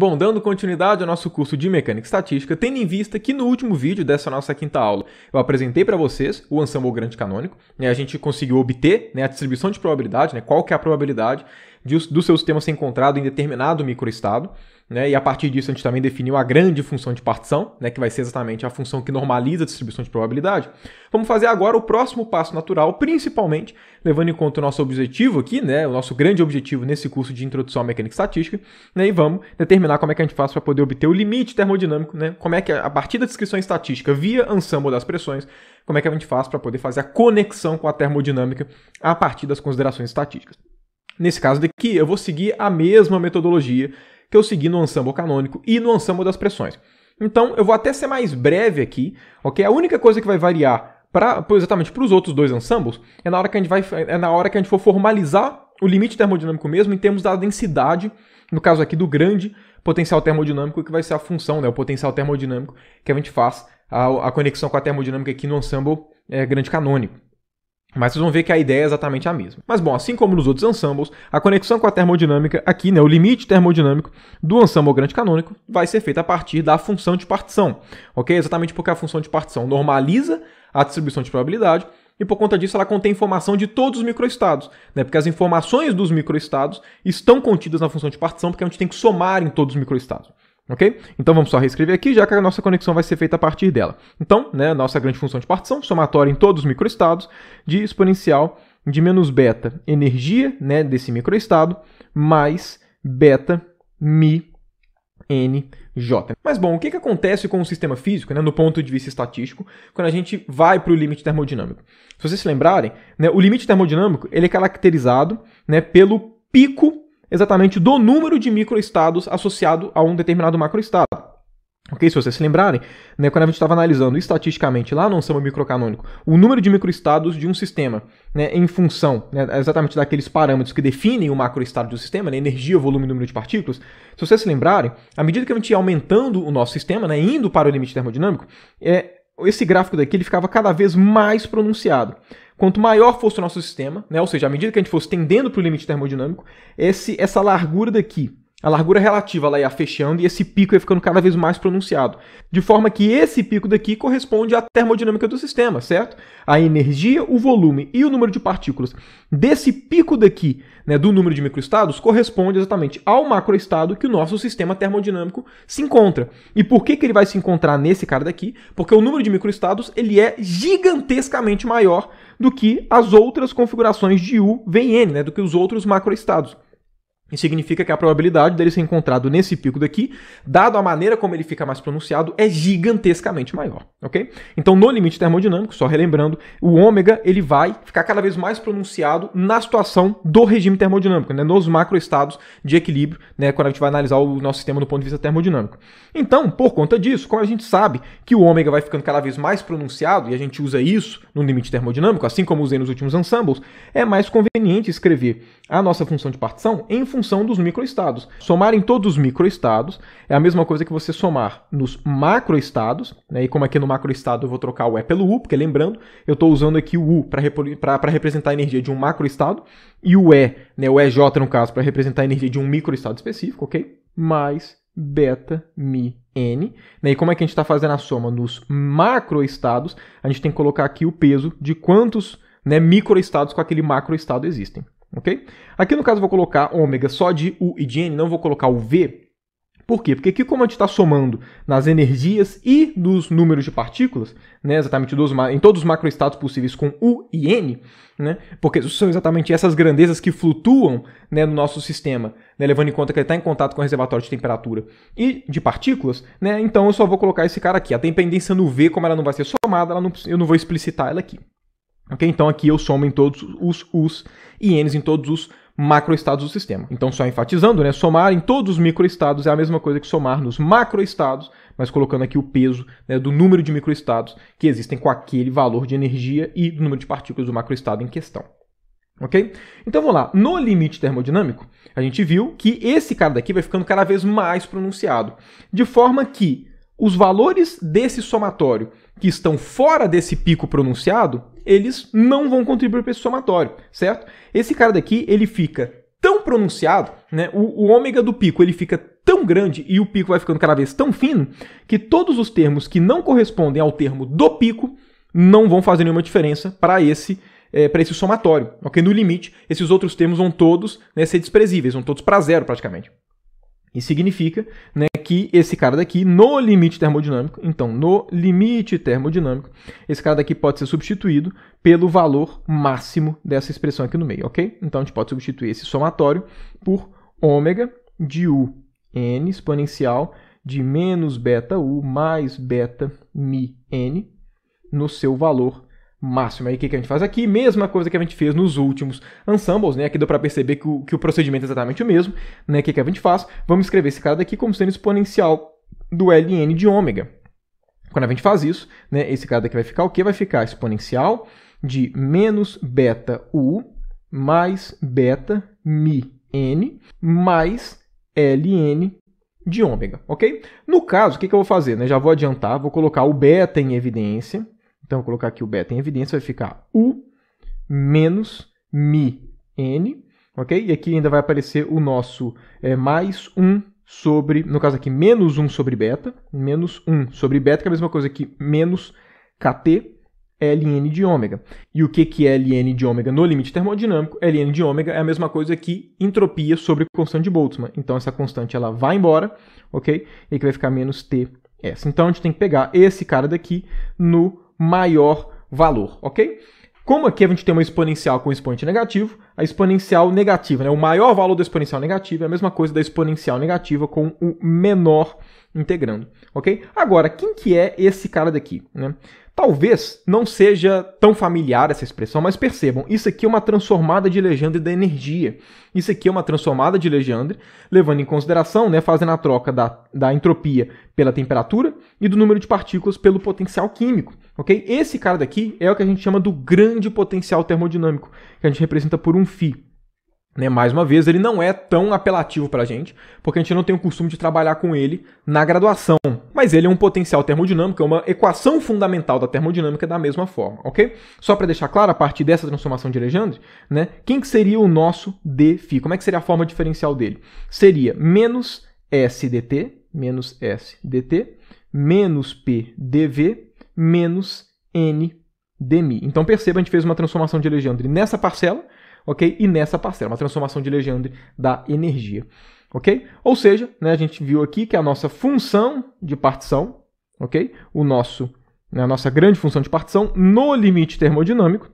Bom, dando continuidade ao nosso curso de mecânica estatística, tendo em vista que no último vídeo dessa nossa quinta aula eu apresentei para vocês o ensemble grande canônico, né, a gente conseguiu obter né, a distribuição de probabilidade, né, qual que é a probabilidade de, do seu sistema ser encontrado em determinado microestado, né? E a partir disso a gente também definiu a grande função de partição, né? que vai ser exatamente a função que normaliza a distribuição de probabilidade. Vamos fazer agora o próximo passo natural, principalmente levando em conta o nosso objetivo aqui, né? o nosso grande objetivo nesse curso de introdução à mecânica estatística, né? e vamos determinar como é que a gente faz para poder obter o limite termodinâmico, né? como é que a partir da descrição estatística via ensemble das pressões, como é que a gente faz para poder fazer a conexão com a termodinâmica a partir das considerações estatísticas. Nesse caso daqui, eu vou seguir a mesma metodologia que eu segui no ensemble canônico e no ensemble das pressões. Então, eu vou até ser mais breve aqui, ok? A única coisa que vai variar para exatamente para os outros dois ensembles é na, hora que a gente vai, é na hora que a gente for formalizar o limite termodinâmico mesmo em termos da densidade, no caso aqui do grande potencial termodinâmico, que vai ser a função, né, o potencial termodinâmico que a gente faz a, a conexão com a termodinâmica aqui no ensemble é, grande canônico. Mas vocês vão ver que a ideia é exatamente a mesma. Mas bom, assim como nos outros ensembles, a conexão com a termodinâmica, aqui, né, o limite termodinâmico do ensemble grande canônico, vai ser feita a partir da função de partição. Ok? Exatamente porque a função de partição normaliza a distribuição de probabilidade e por conta disso ela contém informação de todos os microestados, né? Porque as informações dos microestados estão contidas na função de partição, porque a é gente tem que somar em todos os microestados. Ok? Então vamos só reescrever aqui, já que a nossa conexão vai ser feita a partir dela. Então, né, nossa grande função de partição, somatória em todos os microestados, de exponencial de menos beta energia né, desse microestado, mais beta mi n J. Mas bom, o que, que acontece com o sistema físico, né, no ponto de vista estatístico, quando a gente vai para o limite termodinâmico? Se vocês se lembrarem, né, o limite termodinâmico ele é caracterizado né, pelo pico exatamente do número de microestados associado a um determinado macroestado. Ok? Se vocês se lembrarem, né, quando a gente estava analisando estatisticamente lá no ensemble microcanônico, o número de microestados de um sistema né, em função né, exatamente daqueles parâmetros que definem o macroestado do sistema, né, energia, volume e número de partículas, se vocês se lembrarem, à medida que a gente ia aumentando o nosso sistema, né, indo para o limite termodinâmico, é, esse gráfico daqui ele ficava cada vez mais pronunciado quanto maior fosse o nosso sistema, né, ou seja, à medida que a gente fosse tendendo para o limite termodinâmico, esse, essa largura daqui a largura relativa ela ia fechando e esse pico ia ficando cada vez mais pronunciado. De forma que esse pico daqui corresponde à termodinâmica do sistema, certo? A energia, o volume e o número de partículas desse pico daqui, né, do número de microestados, corresponde exatamente ao macroestado que o nosso sistema termodinâmico se encontra. E por que, que ele vai se encontrar nesse cara daqui? Porque o número de microestados ele é gigantescamente maior do que as outras configurações de U, V N, né, do que os outros macroestados. Isso significa que a probabilidade dele ser encontrado nesse pico daqui, dado a maneira como ele fica mais pronunciado, é gigantescamente maior, ok? Então, no limite termodinâmico, só relembrando, o ômega ele vai ficar cada vez mais pronunciado na situação do regime termodinâmico, né? nos macroestados de equilíbrio, né? quando a gente vai analisar o nosso sistema do ponto de vista termodinâmico. Então, por conta disso, como a gente sabe que o ômega vai ficando cada vez mais pronunciado, e a gente usa isso no limite termodinâmico, assim como usei nos últimos ensembles, é mais conveniente escrever a nossa função de partição em função função dos microestados. Somar em todos os microestados é a mesma coisa que você somar nos macroestados, né? e como aqui no macroestado eu vou trocar o E pelo U, porque lembrando, eu estou usando aqui o U para representar a energia de um macroestado, e o E, né, o EJ no caso, para representar a energia de um microestado específico, ok? Mais beta, mi, n. Né? E como é que a gente está fazendo a soma nos macroestados? A gente tem que colocar aqui o peso de quantos né, microestados com aquele macroestado existem ok? Aqui no caso vou colocar ômega só de U e de N, não vou colocar o V. Por quê? Porque aqui como a gente está somando nas energias e dos números de partículas, né, exatamente dos, em todos os macroestados possíveis com U e N, né, porque são exatamente essas grandezas que flutuam né, no nosso sistema, né, levando em conta que ele está em contato com o reservatório de temperatura e de partículas, né, então eu só vou colocar esse cara aqui. A dependência no V, como ela não vai ser somada, não, eu não vou explicitar ela aqui. Ok? Então aqui eu somo em todos os U's e N's em todos os macroestados do sistema. Então, só enfatizando, né, somar em todos os microestados é a mesma coisa que somar nos macroestados, mas colocando aqui o peso né, do número de microestados que existem com aquele valor de energia e do número de partículas do macroestado em questão. Ok? Então vamos lá. No limite termodinâmico, a gente viu que esse cara daqui vai ficando cada vez mais pronunciado, de forma que os valores desse somatório que estão fora desse pico pronunciado, eles não vão contribuir para esse somatório, certo? Esse cara daqui, ele fica tão pronunciado, né? O, o ômega do pico, ele fica tão grande e o pico vai ficando cada vez tão fino que todos os termos que não correspondem ao termo do pico não vão fazer nenhuma diferença para esse é, eh, para esse somatório, ok? No limite, esses outros termos vão todos né, ser desprezíveis, vão todos para zero praticamente. E significa né, que esse cara daqui, no limite termodinâmico, então no limite termodinâmico, esse cara daqui pode ser substituído pelo valor máximo dessa expressão aqui no meio, ok? Então a gente pode substituir esse somatório por ômega de u n exponencial de menos beta u mais beta mi n no seu valor máximo. Aí o que, que a gente faz aqui? Mesma coisa que a gente fez nos últimos ensembles, né? Aqui deu para perceber que o, que o procedimento é exatamente o mesmo, né? O que, que a gente faz? Vamos escrever esse cara daqui como sendo exponencial do ln de ômega. Quando a gente faz isso, né, esse cara daqui vai ficar o quê? Vai ficar exponencial de menos beta u mais beta mi n mais ln de ômega, ok? No caso, o que, que eu vou fazer? Né? Já vou adiantar, vou colocar o beta em evidência, então, vou colocar aqui o beta em evidência, vai ficar U menos Mi N, ok? E aqui ainda vai aparecer o nosso é, mais 1 sobre, no caso aqui, menos 1 sobre beta, menos 1 sobre beta, que é a mesma coisa que menos KT Ln de ômega. E o que, que é Ln de ômega no limite termodinâmico? Ln de ômega é a mesma coisa que entropia sobre constante de Boltzmann. Então, essa constante ela vai embora, ok? E que vai ficar menos T. Essa. Então, a gente tem que pegar esse cara daqui no maior valor, ok? Como aqui a gente tem uma exponencial com expoente negativo, a exponencial negativa, né? o maior valor da exponencial negativa é a mesma coisa da exponencial negativa com o menor integrando, ok? Agora, quem que é esse cara daqui? Né? Talvez não seja tão familiar essa expressão, mas percebam, isso aqui é uma transformada de Legendre da energia. Isso aqui é uma transformada de Legendre, levando em consideração, né, fazendo a troca da, da entropia pela temperatura e do número de partículas pelo potencial químico. ok? Esse cara daqui é o que a gente chama do grande potencial termodinâmico, que a gente representa por um φ. Né? Mais uma vez, ele não é tão apelativo para a gente, porque a gente não tem o costume de trabalhar com ele na graduação. Mas ele é um potencial termodinâmico, é uma equação fundamental da termodinâmica da mesma forma, ok? Só para deixar claro, a partir dessa transformação de Legendre, né, quem que seria o nosso dφ? Como é que seria a forma diferencial dele? Seria menos S dt, menos S dt, menos P dv, menos N dmi. Então perceba, a gente fez uma transformação de Legendre nessa parcela, ok? E nessa parcela, uma transformação de Legendre da energia, ok? Ou seja, né, a gente viu aqui que a nossa função de partição, ok? O nosso, né, a nossa grande função de partição no limite termodinâmico,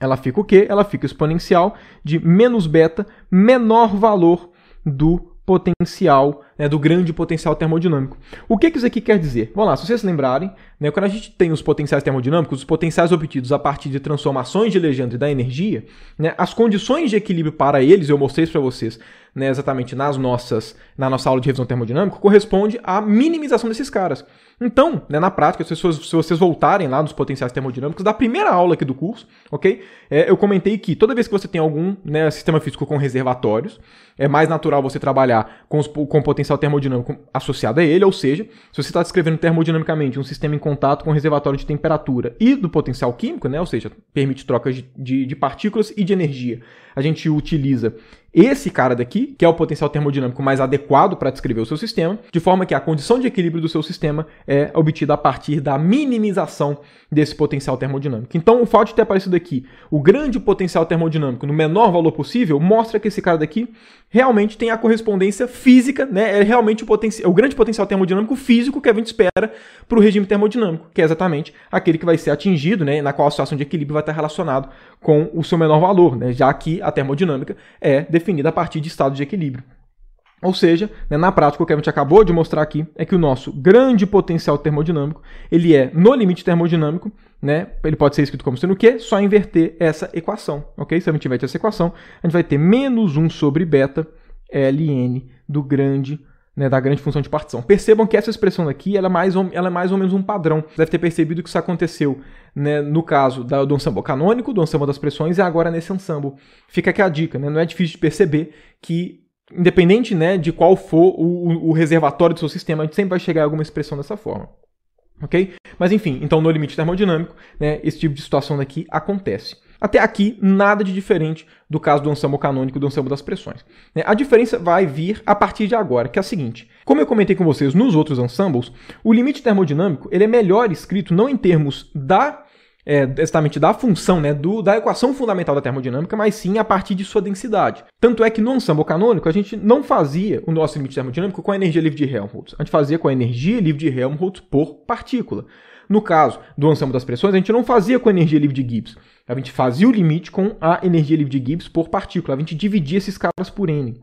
ela fica o quê? Ela fica exponencial de menos beta menor valor do potencial né, do grande potencial termodinâmico. O que, que isso aqui quer dizer? Vamos lá, se vocês se lembrarem, né, quando a gente tem os potenciais termodinâmicos, os potenciais obtidos a partir de transformações de Legendre da energia, né, as condições de equilíbrio para eles, eu mostrei isso para vocês, né, exatamente nas nossas, na nossa aula de revisão termodinâmica, corresponde à minimização desses caras. Então, né, na prática, se, se, vocês voltarem lá nos potenciais termodinâmicos da primeira aula aqui do curso, ok? É, eu comentei que toda vez que você tem algum né, sistema físico com reservatórios, é mais natural você trabalhar com, os, com o potencial termodinâmico associado a ele, ou seja, se você está descrevendo termodinamicamente um sistema em contato com o reservatório de temperatura e do potencial químico, né, ou seja, permite trocas de, de, de partículas e de energia, a gente utiliza esse cara daqui, que é o potencial termodinâmico mais adequado para descrever o seu sistema, de forma que a condição de equilíbrio do seu sistema é obtida a partir da minimização desse potencial termodinâmico. Então, o fato de ter aparecido aqui o grande potencial termodinâmico no menor valor possível mostra que esse cara daqui realmente tem a correspondência física, né? É realmente o, poten é o grande potencial termodinâmico físico que a gente espera para o regime termodinâmico, que é exatamente aquele que vai ser atingido, né? Na qual a situação de equilíbrio vai estar relacionado com o seu menor valor, né? já que a termodinâmica é definida a partir de estado de equilíbrio. Ou seja, né, na prática, o que a gente acabou de mostrar aqui é que o nosso grande potencial termodinâmico, ele é no limite termodinâmico, né, ele pode ser escrito como sendo o quê? Só inverter essa equação, ok? Se a gente inverte essa equação, a gente vai ter menos 1 sobre beta ln do grande potencial né, da grande função de partição. Percebam que essa expressão aqui ela é, mais ou, ela é mais ou menos um padrão. Você deve ter percebido que isso aconteceu né, no caso da, do ensemble canônico, do ensemble das pressões, e agora nesse ensemble. Fica aqui a dica, né? não é difícil de perceber que, independente né, de qual for o, o reservatório do seu sistema, a gente sempre vai chegar a alguma expressão dessa forma. Ok? Mas enfim, então no limite termodinâmico, né, esse tipo de situação daqui acontece. Até aqui, nada de diferente do caso do ensamble canônico e do ensamble das pressões. Né? A diferença vai vir a partir de agora, que é a seguinte. Como eu comentei com vocês nos outros ensembles, o limite termodinâmico ele é melhor escrito não em termos da é, exatamente da função, né, do, da equação fundamental da termodinâmica, mas sim a partir de sua densidade. Tanto é que no ensemble canônico a gente não fazia o nosso limite termodinâmico com a energia livre de Helmholtz, a gente fazia com a energia livre de Helmholtz por partícula. No caso do Anselmo das Pressões, a gente não fazia com a energia livre de Gibbs. A gente fazia o limite com a energia livre de Gibbs por partícula. A gente dividia esses caras por N.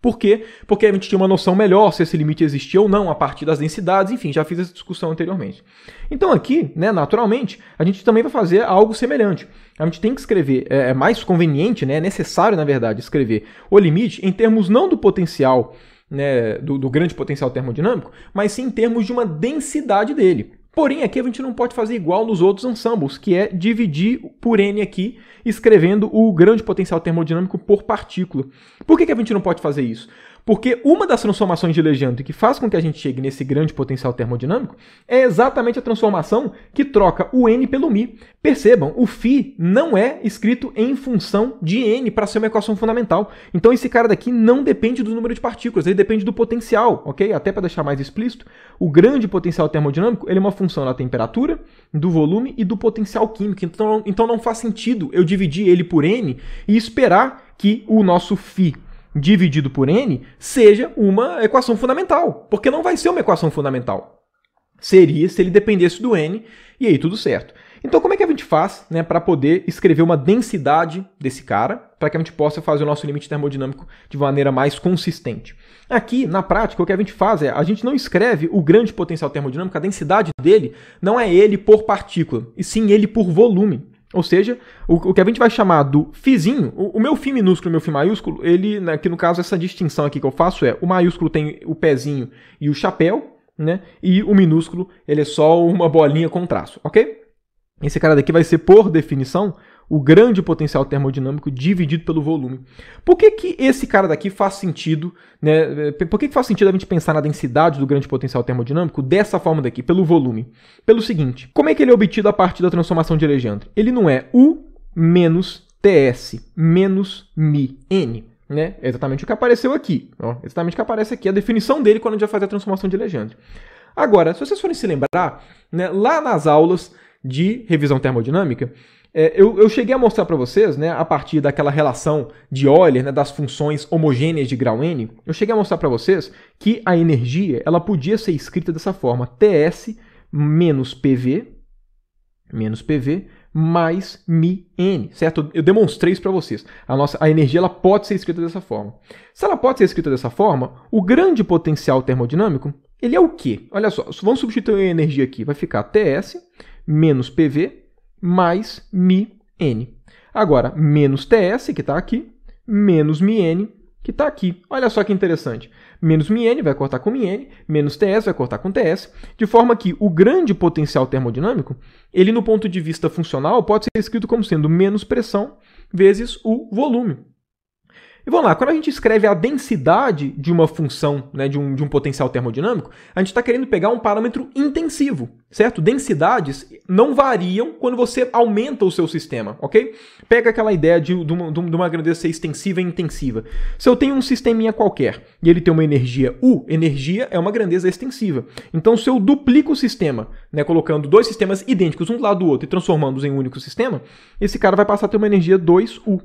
Por quê? Porque a gente tinha uma noção melhor se esse limite existia ou não a partir das densidades, enfim, já fiz essa discussão anteriormente. Então aqui, né, naturalmente, a gente também vai fazer algo semelhante. A gente tem que escrever, é, é mais conveniente, né, é necessário, na verdade, escrever o limite em termos não do potencial, né, do, do grande potencial termodinâmico, mas sim em termos de uma densidade dele. Porém, aqui a gente não pode fazer igual nos outros ensembles, que é dividir por N aqui, escrevendo o grande potencial termodinâmico por partícula. Por que, que a gente não pode fazer isso? Porque uma das transformações de Legendre que faz com que a gente chegue nesse grande potencial termodinâmico é exatamente a transformação que troca o N pelo Mi. Percebam, o Φ não é escrito em função de N para ser uma equação fundamental. Então esse cara daqui não depende do número de partículas, ele depende do potencial, ok? Até para deixar mais explícito, o grande potencial termodinâmico ele é uma função da temperatura, do volume e do potencial químico. Então, então não faz sentido eu dividir ele por N e esperar que o nosso Φ dividido por n seja uma equação fundamental, porque não vai ser uma equação fundamental. Seria se ele dependesse do n, e aí tudo certo. Então, como é que a gente faz né, para poder escrever uma densidade desse cara, para que a gente possa fazer o nosso limite termodinâmico de maneira mais consistente? Aqui, na prática, o que a gente faz é, a gente não escreve o grande potencial termodinâmico, a densidade dele não é ele por partícula, e sim ele por volume. Ou seja, o, o, que a gente vai chamar do fizinho, o, o meu fi minúsculo e o meu fi maiúsculo, ele, né, que no caso essa distinção aqui que eu faço é, o maiúsculo tem o pezinho e o chapéu, né? E o minúsculo, ele é só uma bolinha com traço, ok? Esse cara daqui vai ser, por definição, o grande potencial termodinâmico dividido pelo volume. Por que, que esse cara daqui faz sentido? Né? Eh, por que, que faz sentido a gente pensar na densidade do grande potencial termodinâmico dessa forma daqui, pelo volume? Pelo seguinte, como é que ele é obtido a partir da transformação de Legendre? Ele não é U menos TS menos mi N. Né? É exatamente o que apareceu aqui. Ó, exatamente o que aparece aqui, a definição dele quando a gente vai fazer a transformação de Legendre. Agora, se vocês forem se lembrar, né, lá nas aulas de revisão termodinâmica, é, eu, eu, cheguei a mostrar para vocês, né, a partir daquela relação de Euler, né, das funções homogêneas de grau n, eu cheguei a mostrar para vocês que a energia ela podia ser escrita dessa forma: Ts menos PV menos PV mais mi n, certo? Eu demonstrei isso para vocês. A nossa a energia ela pode ser escrita dessa forma. Se ela pode ser escrita dessa forma, o grande potencial termodinâmico ele é o quê? Olha só, vamos substituir a energia aqui, vai ficar Ts menos PV mais μn. Agora, menos TS, que está aqui, menos μn, que está aqui. Olha só que interessante. Menos μn vai cortar com μn, menos TS vai cortar com TS, de forma que o grande potencial termodinâmico, ele no ponto de vista funcional pode ser escrito como sendo menos pressão vezes o volume. E vamos lá, quando a gente escreve a densidade de uma função, né, de, um, de um potencial termodinâmico, a gente está querendo pegar um parâmetro intensivo, certo? Densidades não variam quando você aumenta o seu sistema, ok? Pega aquela ideia de, de, uma, de uma grandeza ser extensiva e intensiva. Se eu tenho um sisteminha qualquer e ele tem uma energia U, energia é uma grandeza extensiva. Então, se eu duplico o sistema, né, colocando dois sistemas idênticos um do lado do outro e transformando-os em um único sistema, esse cara vai passar a ter uma energia 2U.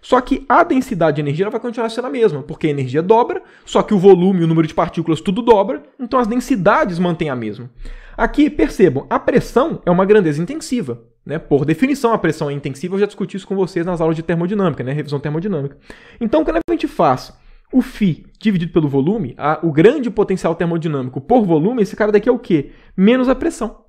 Só que a densidade de energia vai continuar sendo a mesma, porque a energia dobra, só que o volume e o número de partículas tudo dobra, então as densidades mantêm a mesma. Aqui, percebam, a pressão é uma grandeza intensiva. Né? Por definição, a pressão é intensiva, eu já discuti isso com vocês nas aulas de termodinâmica, né? revisão termodinâmica. Então, quando a gente faz o Φ dividido pelo volume, a, o grande potencial termodinâmico por volume, esse cara daqui é o quê? Menos a pressão,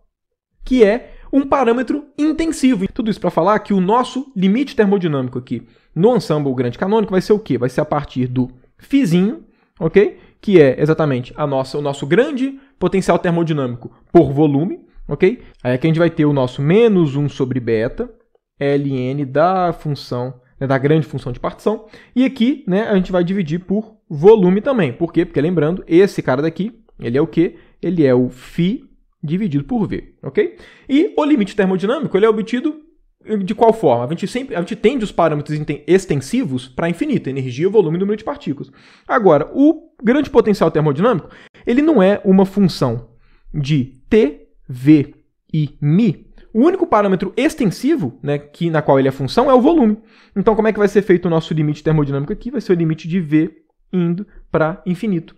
que é um parâmetro intensivo. Tudo isso para falar que o nosso limite termodinâmico aqui no ensemble grande canônico vai ser o quê? Vai ser a partir do Fizinho, ok? Que é exatamente a nossa, o nosso grande potencial termodinâmico por volume, ok? Aí aqui a gente vai ter o nosso menos 1 sobre beta, ln da função, né, da grande função de partição. E aqui né, a gente vai dividir por volume também. Por quê? Porque lembrando, esse cara daqui, ele é o quê? Ele é o φ dividido por V, ok? E o limite termodinâmico ele é obtido de qual forma? A gente, sempre, a gente tende os parâmetros extensivos para infinito, energia, volume e número de partículas. Agora, o grande potencial termodinâmico, ele não é uma função de T, V e Mi. O único parâmetro extensivo né, que, na qual ele é função é o volume. Então, como é que vai ser feito o nosso limite termodinâmico aqui? Vai ser o limite de V indo para infinito.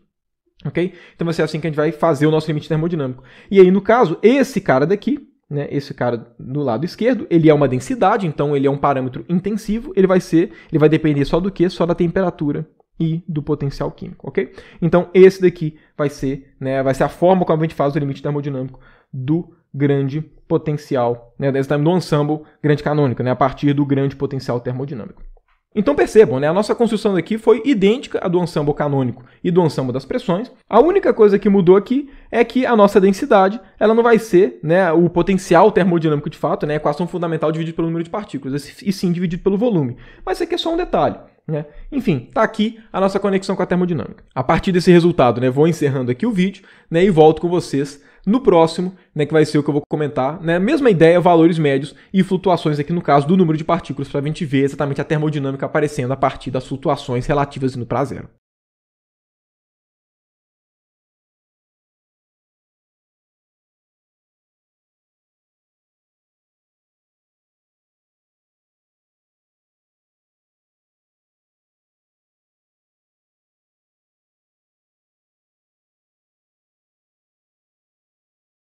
Ok? Então, vai ser assim que a gente vai fazer o nosso limite termodinâmico. E aí, no caso, esse cara daqui, né, esse cara do lado esquerdo, ele é uma densidade, então ele é um parâmetro intensivo, ele vai ser, ele vai depender só do que? Só da temperatura e do potencial químico, ok? Então esse daqui vai ser, né, vai ser a forma como a gente faz o limite termodinâmico do grande potencial, né, do ensemble grande canônico, né, a partir do grande potencial termodinâmico. Então percebam, né? a nossa construção aqui foi idêntica à do ansambo canônico e do ansambo das pressões. A única coisa que mudou aqui é que a nossa densidade ela não vai ser né, o potencial termodinâmico de fato, né, a equação fundamental dividido pelo número de partículas, e sim dividido pelo volume. Mas isso aqui é só um detalhe. Né? Enfim, está aqui a nossa conexão com a termodinâmica. A partir desse resultado, né, vou encerrando aqui o vídeo né, e volto com vocês no próximo, né, que vai ser o que eu vou comentar, né, mesma ideia, valores médios e flutuações aqui no caso do número de partículas para a gente ver exatamente a termodinâmica aparecendo a partir das flutuações relativas indo para zero.